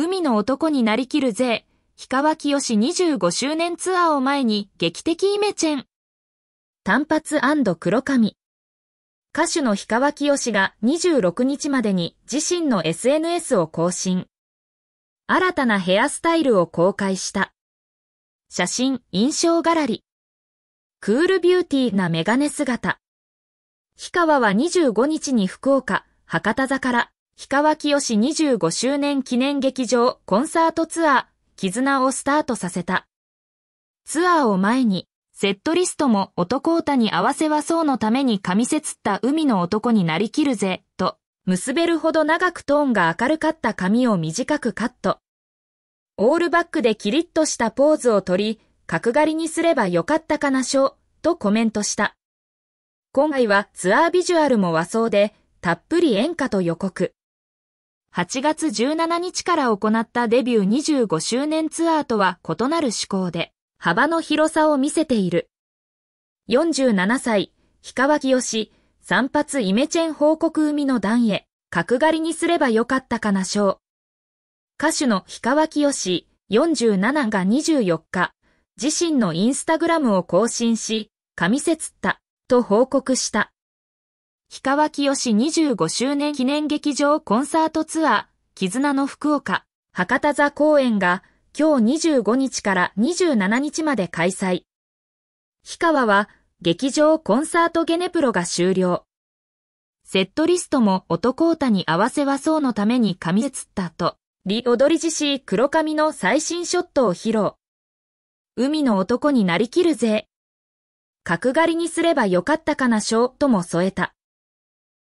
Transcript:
海の男になりきるぜ、氷川きよし25周年ツアーを前に劇的イメチェン。単発黒髪。歌手の氷川きよしが26日までに自身の SNS を更新。新たなヘアスタイルを公開した。写真、印象がらり。クールビューティーなメガネ姿。氷川は25日に福岡、博多座から氷川清よし25周年記念劇場コンサートツアー、絆をスタートさせた。ツアーを前に、セットリストも男歌に合わせはそうのために噛みせつった海の男になりきるぜ、と、結べるほど長くトーンが明るかった髪を短くカット。オールバックでキリッとしたポーズを取り、角刈りにすればよかったかなしょ、う、とコメントした。今回はツアービジュアルも和装で、たっぷり演歌と予告。8月17日から行ったデビュー25周年ツアーとは異なる趣向で、幅の広さを見せている。47歳、氷川清よし、散髪イメチェン報告海の段へ、角刈りにすればよかったかな賞。歌手の氷川清よし、47が24日、自身のインスタグラムを更新し、神せつった、と報告した。氷川清よし25周年記念劇場コンサートツアー、絆の福岡、博多座公演が今日25日から27日まで開催。氷川は劇場コンサートゲネプロが終了。セットリストも男歌に合わせはそうのために噛でつったと、リオリジシー黒髪の最新ショットを披露。海の男になりきるぜ。角刈りにすればよかったかなショーとも添えた。